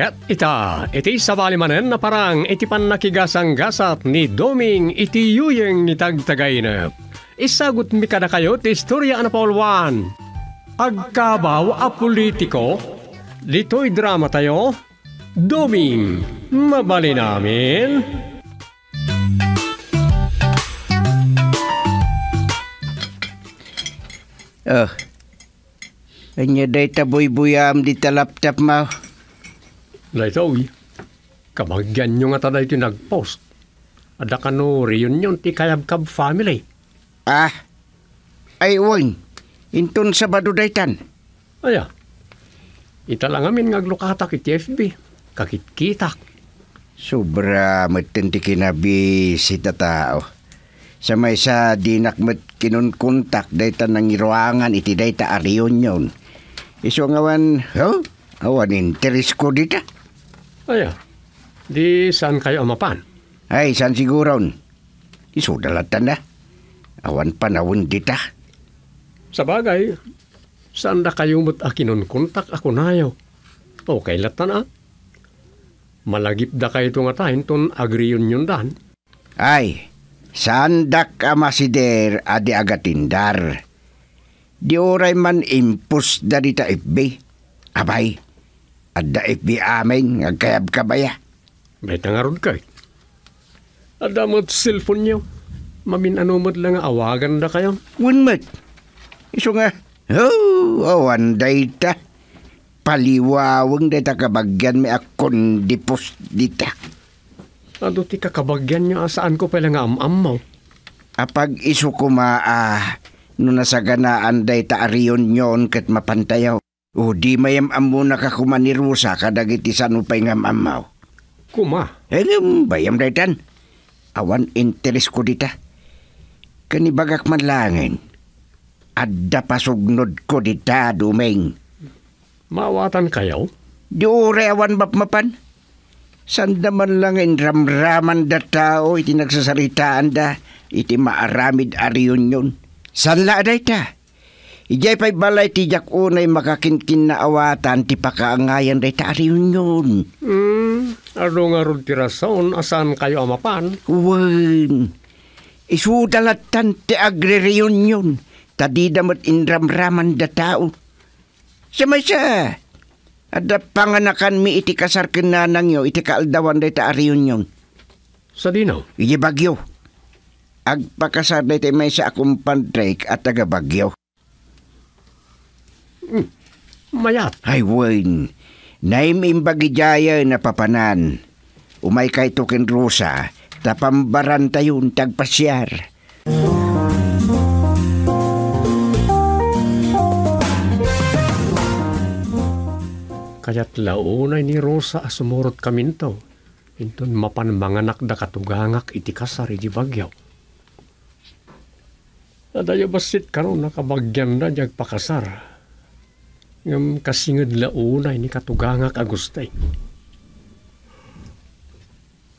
Ket ita, iti savalimanen na parang iti panakigasang gasat ni Doming iti yuyeng ni Tagtagayna. Isagot mi kada kayo ti istorya na Paul 1. Agkabaw a politiko, dito'y drama tayo, Doming, mabali namin. Oh, kanya day taboy-buyam di talaptap mo. Laitawi, oh, kabagyan nyo nga taday ito nagpost. Ada ka no reunion ti kayabkab family. Ah, ay uwan. Inton sa badudaytan. Aya, ita lang amin ngaglukatak iti FB. Kakitkitak. Sobra matinti kinabi si tatao. Sa may sa dinak mat kinunkuntak dayta ng iruangan iti dayta a reunion. Iso ngawan, oh, awan interes ko dita. Ay, di saan kayo amapan? Ay, saan siguron? Isudalatan na. Awan panawon dita. Sa bagay, saan na kayo mo't akinon kontak ako nayo? Okay latan ah. Malagip da kayo ito nga tayo ton agriyon yun dan. Ay, sandak amasider adi agatindar. Di oray man impus da dita FB. Abay. Adait di aming agkayab kabaya. May tangarod kay. Adamot cellphone niyo. Mamin ano mo't lang awagan da kayo. Wanmat. Isu nga. Oh, awan dayta. Paliwawang dayta kabagyan may akon dipos dita. Ano ti kakabagyan niyo Saan ko pala nga amamaw? Apag isu ko ma, Uh, ah, no nasaganaan day ta ariyon yon kat mapantayaw. O di mayamam mo nakakumanirusa kadag iti sanupay nga mamaw. Kuma? Eh, bayam daytan. Awan interes ko dita. Kanibagak man langin. Adda pasugnod ko dita, dumeng. Mawatan kayo? Di ure awan mapmapan. Sanda man lang ramraman da tao iti nagsasaritaan da iti maaramid ariyon yun. Sanla aday adayta? Ijay pa'y balay ti jak unay makakinkin na awatan ti pakaangayan day ta reunion. Hmm, ano nga ron ti rason, asan kayo amapan? Wan, isudalatan ti agre-reunion, tadida mo't inramraman da tao. Samay siya, ada panganakan mi iti kasar kinanang yo, iti kaaldawan day ta reunion. Sa dinaw? Iji bagyo. Agpakasar day ta may sa akong at taga bagyo. Mayat. Ay, Wayne. Naim imbagijaya na papanan. Umay kay tukin rusa, tapambaran tayo tagpasyar. Kaya't launay ni Rosa asumurot kami nito. Inton mapan manganak da katugangak iti kasar iti bagyaw. Adaya basit karon nakabagyanda jag pakasar ngam kasingad launay ni katugangak agustay.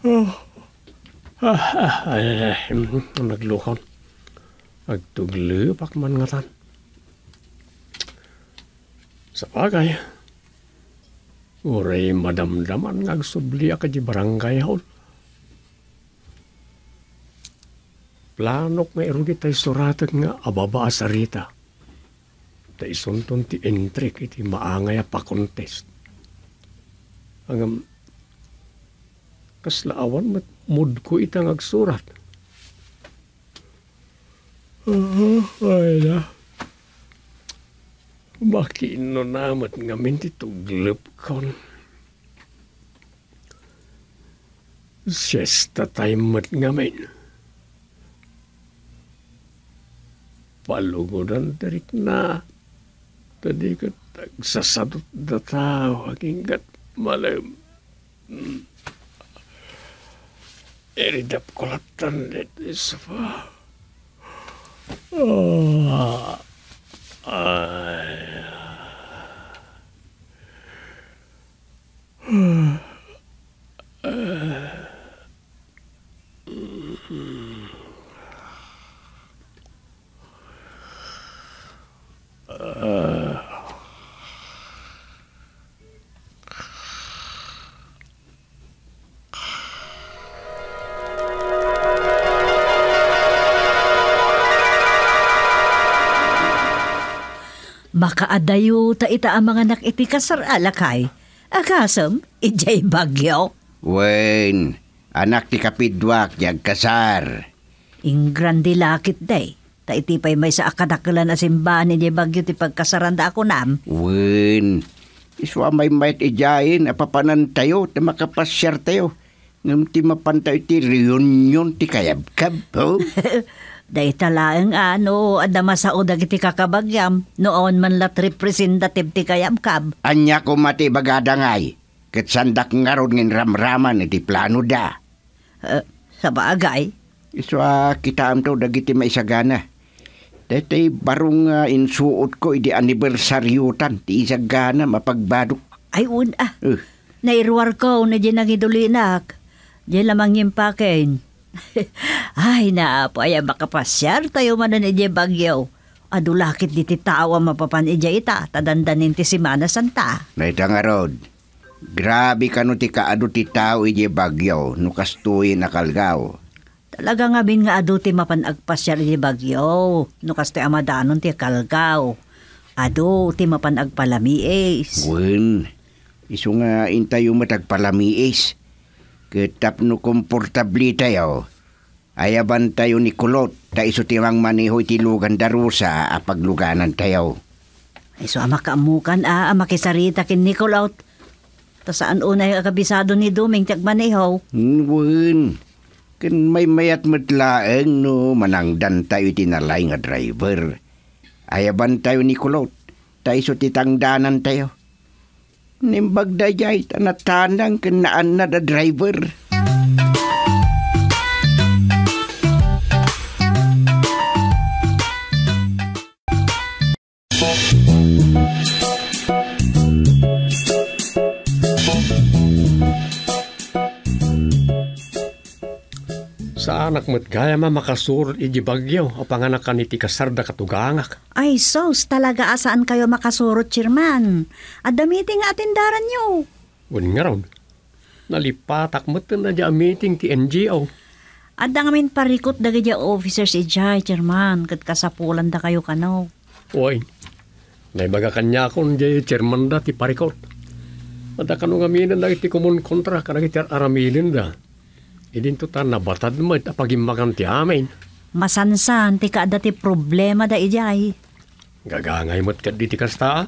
Oh. Ah, ah, ah, mm, naglukon. Agtugli pakman nga tan. Sa bagay, Uray madamdaman nga subli ka di barangay hon. Planok may erudit tay suratag nga ababa asarita ta isunton ti entry iti maangay pa contest. Ang kaslaawan mat mood ko itang agsurat. Oh, ay na. Bakin no namat nga minti tuglip kon. Sesta time mat ngamin. Palugodan tarik na. Tadi ka nagsasadot na data hanggat malam. Hmm. Eridap kulatan dit is pa. Oh. Ah. Ay. Ah, ya. Makaadayo ta ita ang mga nakiti kasaralakay. Akasam, ijay bagyo. Wen, anak ti kapidwak, yag kasar. Ingrandi lakit day. Ta iti pa'y may sa akadakalan na simbahan ni bagyo ti pagkasaranda ako nam. Wen, iswa may might ijayin, apapanan tayo, ta makapasyar tayo. Ngam ti mapantay ti reunion ti kayabkab. Oh. Daytalaeng ano, adama sa udag ti kakabagyam, noon man lat representative ti kayamkab. Anya ko mati bagada ngay, kitsandak nga ron ngin ramraman iti plano da. Uh, sa bagay? So, kita am to dagiti maisagana. Daytay barong uh, insuot ko iti anibersaryutan ti isagana mapagbadok. Ay un ah, uh. Eh. nairuar ko na di nagidulinak. Di lamang yung pakin. Ay, naapoy, makapasyar tayo manan ije bagyaw. Adulakit di titawa mapapan ije ita, tadandanin ti Simana Santa. Naitang arod, grabe ka no ti kaado ti tao ije bagyaw, no kastuy nakalgaw. Talaga nga bin nga ado ti mapanagpasyar ije bagyaw, no kastoy amadanon ti kalgaw. Ado, ti mapanagpalamiis. Wen, iso nga intayo matagpalamiis Kitap no komportabli tayo. Ayaban tayo ni kulot, ta maniho manihoy lugan darusa apagluganan tayo. Ay so ama kaamukan a, ah, ama kisarita kin Nicolaut. Ta saan unay yung akabisado ni Duming tagmanihaw? Nuwin, kin may mayat matlaeng no, manangdan tayo nalay nga driver. Ayaban tayo ni kulot, ta isutitangdanan tayo nimbag dayay tanatanan kinaan na da driver. sa anak mo't gaya ma makasur iji bagyo o panganak ka niti kasarda katugangak. Ay sos, talaga asaan kayo makasurot, Chairman? At damiting atindaran nyo. Wan nga raw, nalipatak mo't na dya meeting ti NGO. At amin parikot daga dya officers iji, e Chairman, kat kasapulan da kayo kanaw. Uy, naibaga kanya kon dya Chairman da ti parikot. At kanong aminin da iti kumun kontra kanagitiar aramilin da. Idin to tar nabatad mo it apagimbakan ti amin. Masansan ti kaada ti problema da ijay. Gagangay mo't kadi ti kasta. Ah.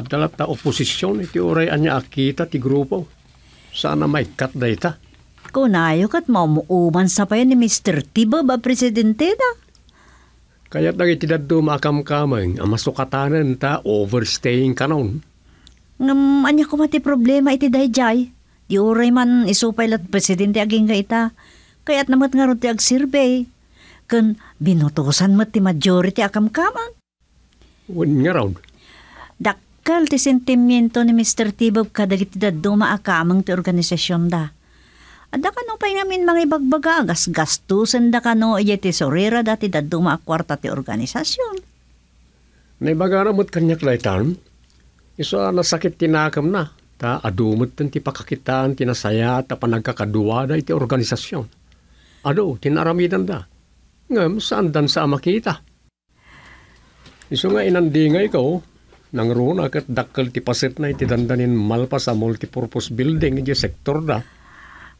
At dalat ta oposisyon iti oray anya akita ti grupo. Sana may kat da ita. Kunayo kat maumuuman sa payan ni Mr. Tiba ba presidente da? Kaya't nang itidaddo makamkamang masukatanan ta overstaying kanon. Ngam, anya ko mati problema iti dayjay? Di oray man isupay lat presidente aging gaita. Kaya't namat nga ron ti agsurvey. Kan binutusan mat ti majority akamkaman. Wan nga raon? Dakkal ti sentimiento ni Mr. Tibob kadagiti da akamang ti organisasyon da. Ada ka nung painamin mga ibagbaga, agas gastusan da ka no, iya ti sorera dati da dumaakwarta ti organisasyon. Naibagara mo't kanyak laitan, isa nasakit tinakam na ta adumot ti pakakitaan ti tinasaya ta panagkakaduwa da iti organisasyon. Ado, tinaramidan da. Ngam, saan dan sa makita? Iso nga inandingay ko, oh. nang runa kat dakkel ti pasit na iti dandanin malpa sa multipurpose building iti sektor da.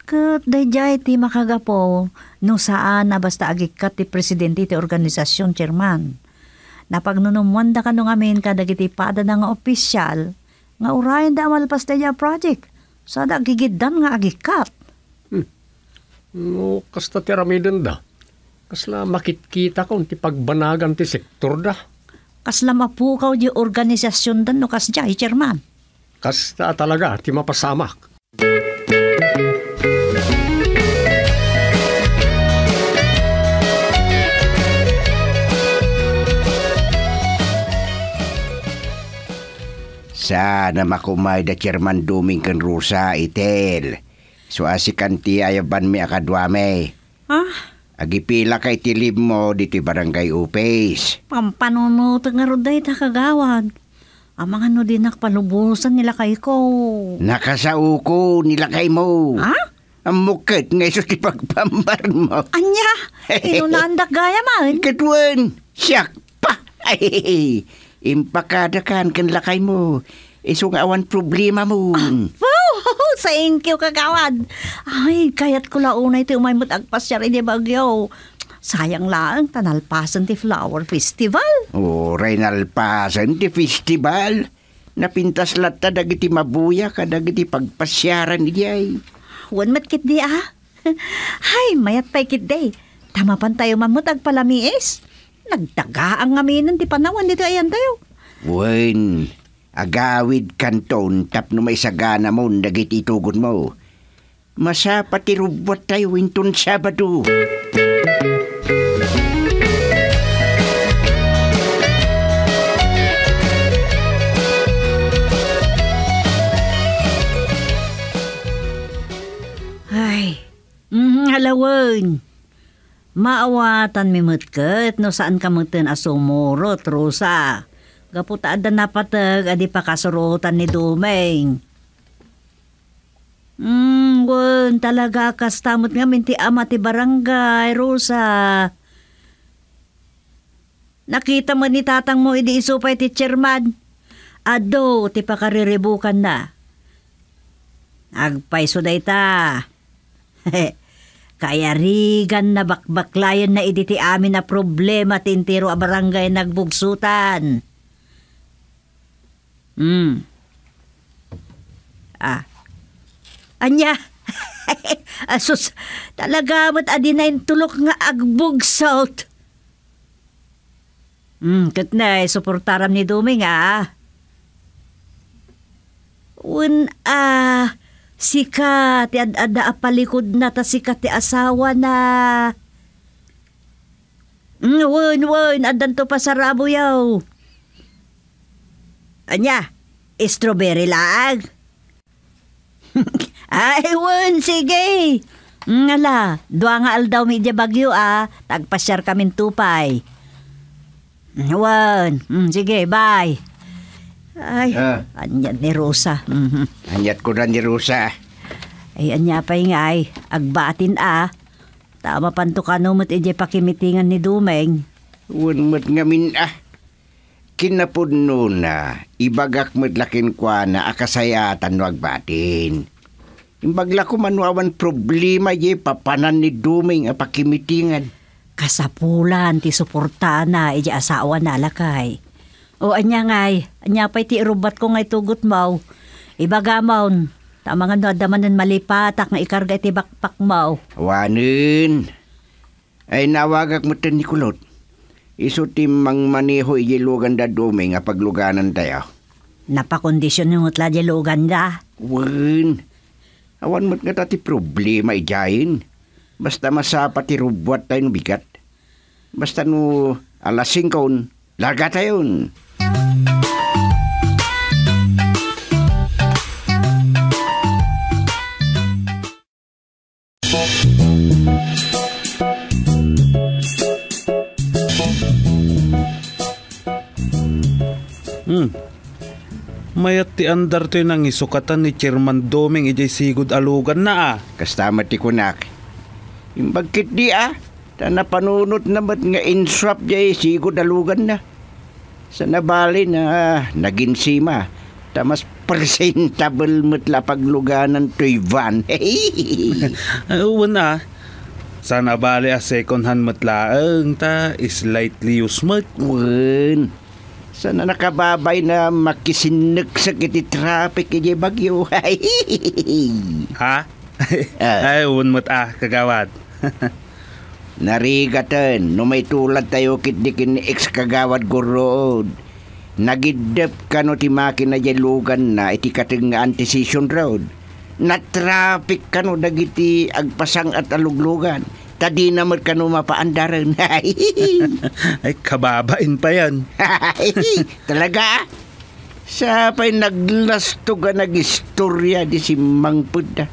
Kat dayjay ti makagapo no saan na basta agikat ti presidente ti organisasyon chairman. Napagnunumwanda ka nung amin kadagiti pada nga opisyal nga urayan da malpas da project. Sada gigidan nga agikat. Hmm. No, kasta tiramidan da. Kasla makitkita ko ti pagbanagan ti sektor da. Kasla mapukaw di organisasyon dan no kas jay, chairman. Kasta talaga ti mapasamak. Sana makumay da chairman duming kan rusa itel. So asikan ti ayaban mi akadwame. Ah? Agipila kay tilib mo dito'y barangay upes. Pampanuno tangarod day takagawad. Amang ano din nakpalubusan nila kay ko. Nakasao ko nila kay mo. Ha? Ang mukit nga iso ti pagpambar mo. Anya? Inunaan dakgaya man. Katuan. Siyak pa. Impakada kan kanlakay mo. Isong awan problema mo. Ah, wow! Thank you, kagawad. Ay, kayat ko launay ti umaymot agpasyar ini bagyo. Sayang lang, tanalpasan ti Flower Festival. Oh, Reynalpasan ti Festival. Napintas latta dagiti mabuya ka dagiti pagpasyaran iyay. Eh. Huwag matkit di ah. Ay, mayat pa ikit day. Tama pan tayo mamot agpalamiis. Nagdaga ang ngaminan ti panawan dito ayan tayo. Wen, agawid kanton no may sagana mo dagit itugon mo. Masapati patirubot tayo inton Sabado. Ay, mm, halawan. Maawatan mi mutket no saan ka muten asumurot, Rosa. Gaputaan da napatag, adi pa kasurutan ni Dumeng. Hmm, won, talaga kastamot nga minti ama ti barangay, Rosa. Nakita mo ni tatang mo idi isupay ti chairman. Ado, ti pakariribukan na. Agpaiso ta. ita. Kaya rigan na bakbaklayan na iditi amin na problema tintiro a barangay nagbugsutan. Hmm. Ah. Anya. Asus, ah, talaga mo't adinain tulok nga agbugsot. Hmm, katna eh, suportaram ni Duming ah. Un ah, Sika ti adada apalikod na ta sika ti asawa na. Mm, wen, wen, to pa sa rabo yaw. Anya, strawberry laag. Ay, wen, sige. Ngala, mm, dua nga aldaw media bagyo ah, tagpasyar kami tupay. Mm, wen, sige, bye. Ay, Ah. anyat ni Rosa. Mhm. Anyat ko na ni Rosa. Ay, anya pa nga ay, agbatin ah. Tama pantukano mo't ije pakimitingan ni Dumeng. Uwan mat ngamin ah. Kinapod na, ibagak lakin kwa na akasayatan no agbatin. Imbagla ko manuawan problema ye papanan ni Duming ah, pakimitingan. Kasapulan ti suporta na ije asawa na lakay. O anya ngay, anya pa iti rubat ko ngay tugot maw. Ibagamon, tamang ano adamanan malipatak nga ikarga iti bakpak maw. Wanin, ay nawagak mo ni kulot. Isutim mang maniho iyilugan da dumi nga pagluganan tayo. Napakondisyon yung utla di luganda. Wan, awan mo't nga ti problema ijayin. Basta masapat irubwat tayo bigat. Basta no alas 5 Larga tayo. Hmm. Mayat ti andar to nang isukatan ni Chairman Doming ijay sigod alugan na ah. Kastama ti kunak. Imbagkit di ah. Ta napanunot na ba't nga inswap jay sigod alugan na. Sa nabali na ah, naging sima. Ta mas presentable matla pagluganan to'y van. Uwan ah. Sa nabali a ah, second hand matlaang ta slightly usmat. Uwan. Sana nakababay na makisinagsak iti traffic iti bagyo. ha? Ah. Ay, uh, ah, kagawad. Narigatan, no may tulad tayo kit kitdikin ex kagawad ko Nagidep ka no ti makina jalugan na iti kating antisisyon road. Na traffic ka no dagiti agpasang at aluglugan Tadi na mo kanu mapaandaran. Ay, kababain pa yan. Talaga? Sa pa'y naglasto ka nagistorya di si Mang Puda. Ah.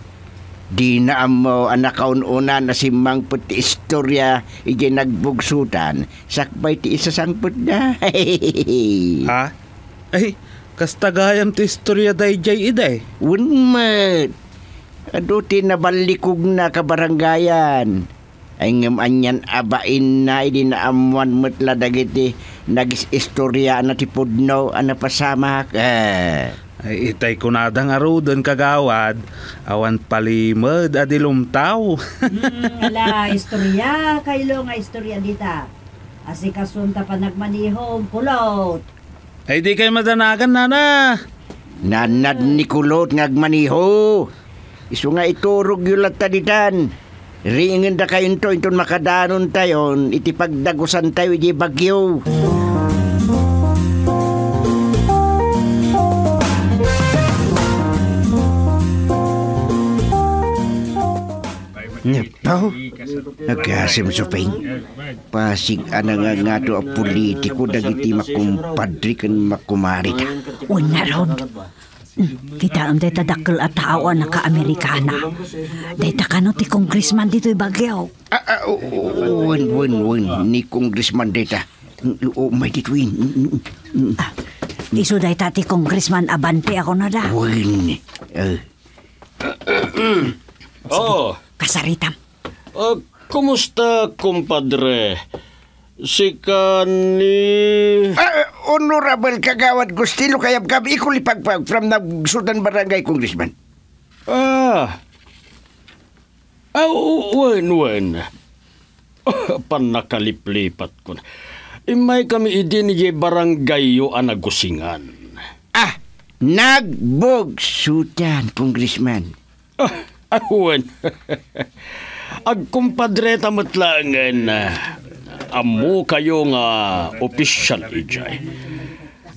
Di na amo anakaon una na si Mang Puti istorya ije nagbugsutan. Sakbay ti isa sang Puda. Ah. ha? Ay, kastagayam ti istorya day jay iday. Unmat. Ado ti nabalikog na kabarangayan. Ang anyan abain na idinaamuan mutla dagiti nagisistorya na ti pudno na pasama eh. Ay, itay kunadang araw doon kagawad. Awan palimod adilumtaw. mm, ala, istorya. Kailo nga istorya dita. Asi kasunta pa nagmanihong kulot. Ay di kay madanagan nana. Nanad ni kulot ngagmaniho. Isu nga iturog yung lataditan. Ringin da kayo ito, ito makadanon tayo, iti pagdagusan tayo, iti bagyo. Ngapaw? Nagasim suping. Pasig anang nga to a politiko dagiti makumpadri kan makumari ta. Kita am deta dakkel at tao na ka Amerikana. Deta kano ti congressman dito ibagyaw. Ah, ah, oh, oh, oh, win, win, win. Ni congressman deta. Oh, may ditwin. Ah, iso deta ti congressman abante ako na da. Win. Uh. oh. Kasaritam. Uh, kumusta, kumpadre? Kumusta, kumpadre? si kani ah, honorable kagawad Gustilo kayab kab ikuli pagpag from the Sultan Barangay Congressman ah aw ah, wen wen ah, panakaliplipat ko na imay kami idinige barangay yo anagusingan ah nagbog Sultan Congressman ah awen ah, ag kumpadre tamatlangan amo kayo nga official ijay.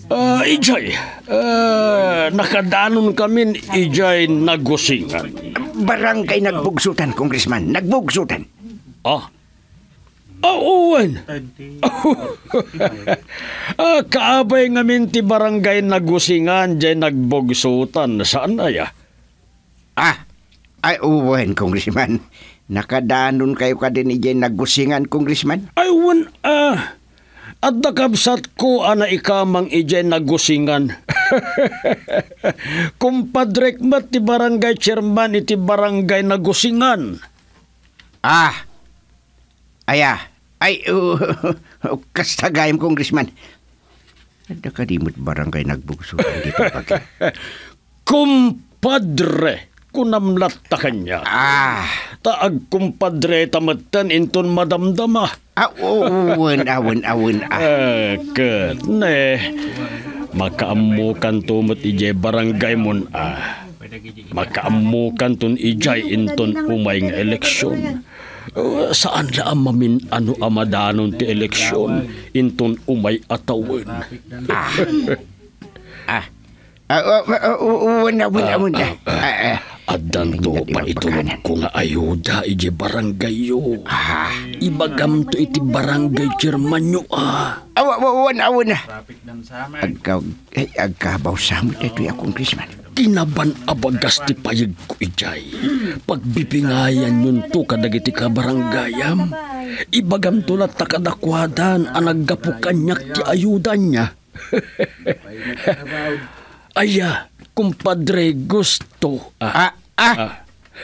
Uh, ijay, uh, nakadanon kami ijay nagusingan. Barangay nagbugsutan, Congressman. Nagbugsutan. Ah, Oh, Owen! ah, kaabay nga ti barangay nagusingan, dyan nagbugsutan. Saan ay ah? Ah, ay Owen, Congressman. Nakadanon kayo ka din iyan nagusingan, Congressman? Ay, wan, ah, uh, at nakabsat ko ana ikamang iyan nagusingan. Kumpadrek mat ti barangay chairman iti barangay nagusingan. Ah, aya, ay, uh, oh, kastagayam, Congressman. Ada ano kadimot barangay nagbugso dito pag. Kumpadre! kunamlat ta kanya. Ah. Taag kumpadre tamattan inton madamdama. Ah, awan, awan, awan, ah. Eh, kat, ne. Makaamukan tumot ijay barangay mon ah. Makaamukan tun ijay inton umay nga eleksyon. Uh, saan la mamin ano amadanon ti eleksyon inton umay atawon. Ah. ah. Ah, ah, ah, oh, oh, wala, wala, wala. Adanto pa itulog ko nga ayuda iji baranggayo. Ah. Ibagam to iti barangay chairman nyo ah. Awa, awan, awan na. Agkaw, ay, eh, agkabaw sa amin na ito'y akong Christmas. Kinaban abagas ti payag ko ijay. Pagbibingayan nun to kadagiti ka baranggayam. Ibagam to na takadakwadan ang naggapukanyak ti ayudan niya. Aya, kumpadre, gusto. Ah, ah, ah. ah.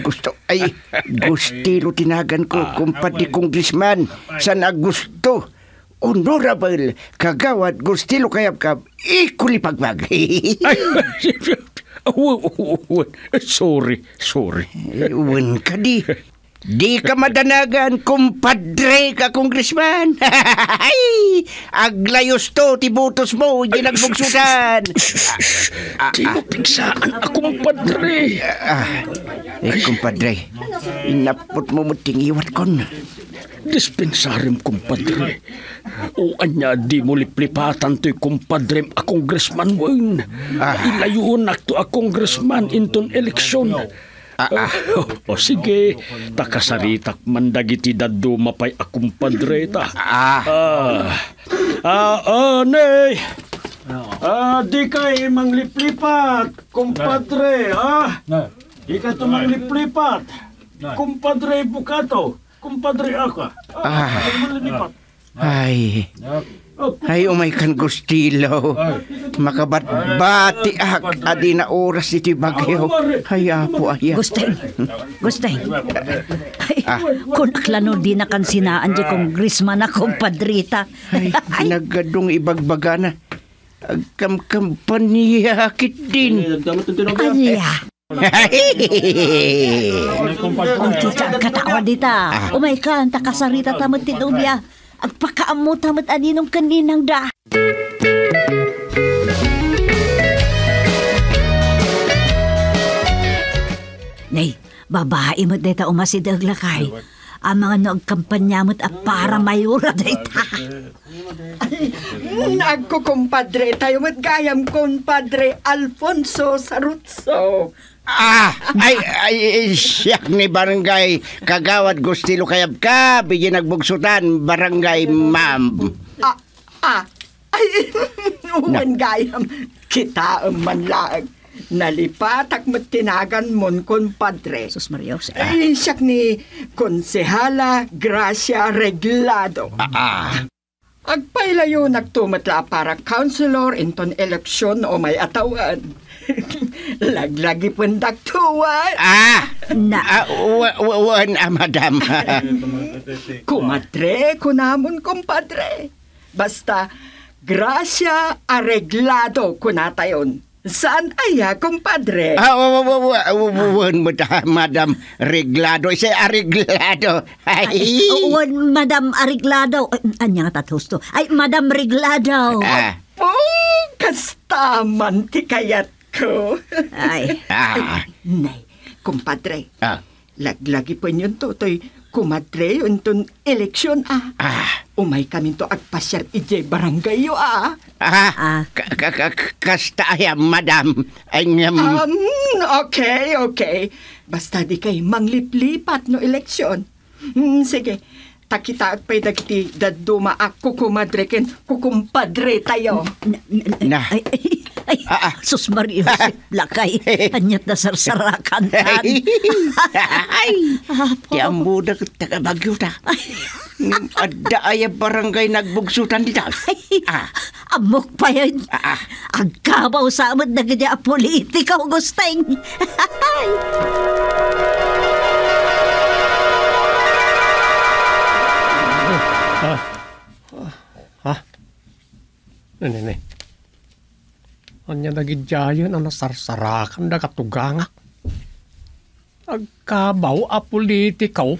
Gusto ay gustilo tinagan ko ah, kumpadi congressman San gusto? honorable kagawad gustilo kayap kap ikuli pagpag sorry sorry wen kadi Di ka madanagan, kumpadre ka, congressman. Aglayos to, tibutos mo, hindi nagbugsutan. Di mo pigsaan, akong padre. Ah, ah eh, kumpadre, inapot mo mo tingiwat kon. Dispensarim, kumpadre. O anya, di mo liplipatan to'y kumpadre, a congressman mo yun. Ah. Ilayuon akto akong gresman inton eleksyon. Ah, ah. o sige, takasaritak man dagiti daddo mapay akong padreta. Ah, ah, ah, ah ne. Ah, di kay mangliplipat, kumpadre, ah. Di ka to mangliplipat. Kumpadre bukato, kumpadre ako. Ah, mangliplipat. Ay. Ay. Ay, kan gustilo. Makabatbati ak, adi na oras iti bagyo. Ay, apo, ay. Gusteng, gusteng. Ay, ah. kung aklano di na kansinaan di kongresman na kompadrita. Ay, ay. nagadong ibagbaga na. Agkamkampanya kit din. Kaya. Ang tita ang katawa dita. Ah. Umay ka, ang takasarita tamad tinubya agpakaamot hamat aninong kaninang da. Nay, babae mo deta umasid aglakay. Ang mga nagkampanya mo't para mayura deta. Nagko, kumpadre, tayo mo't gayam, kumpadre Alfonso Sarutso. Ah, ay, ay, siyak ni barangay kagawad gustilo kayab ka, bigyan nagbugsutan, barangay ma'am. Ah, ah, ay, uwan gayam, kita ang manlaag. Nalipatak mo tinagan mon kon padre. Sus Mario, Ah. Ay, siyak ni Konsehala Gracia Reglado. Ah, ah. Agpailayo nagtumatla para councilor inton eleksyon o may atawan Laglagi pundak tuwan. Ah! Na. Ah, wa- wa- wan, ah, madam. Kumatre, kunamon, kumpadre. Basta, gracia arreglado kunatayon. Saan aya, kumpadre? ah, wa- wa- wa- wa- wa- wan, madam, arreglado. Isa, arreglado. reglado. Ay. Oh, Madam arreglado. Anya nga tatos to. Ay, Madam arreglado. Ah. Oh, kastaman ti kayat ko? Ay. Ah. Nay, kumpadre. Ah. Laglagi po niyon to, to'y kumadre unton eleksyon ah. Ah. Umay kami to agpasyar ijay barangay yo ah. Ah. ah. Kasta ay ah, madam. Ay, um... okay, okay. Basta di kay mangliplipat no eleksyon. Hmm, sige, takita at pay dagiti daduma ak kukumadre ken kukumpadre tayo. Na. Ay, ay, ay, ah, ah. sus Mario, lakay. Anyat na sarsarakan tan. ay, ti ambuda taga bagyo ta. Adda ay barangay nagbugsutan di ta. Ah. Amok pa yun. Ah, ah. Agkabaw sa amad na ganyan politika, Agustin. Ay. Nene. Anya dagidyayon ang nasarsarakan da katugangak. Agkabaw a politikaw.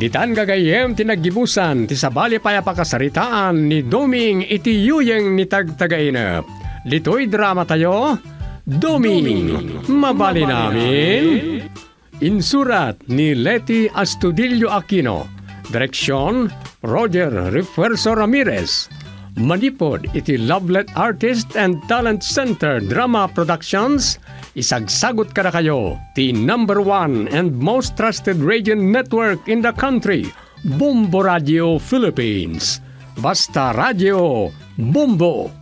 Ditan gagayem tinagibusan ti sabali payapakasaritaan ni Doming iti yuyeng ni tagtagainap Lito'y drama tayo. Duming, mabali namin. Insurat ni Leti Astudillo Aquino. Direksyon, Roger Refuerzo Ramirez. Manipod iti Lovelet Artist and Talent Center Drama Productions. Isagsagot ka na kayo. The number one and most trusted radio network in the country. Bombo Radio Philippines. Basta Radio Bombo.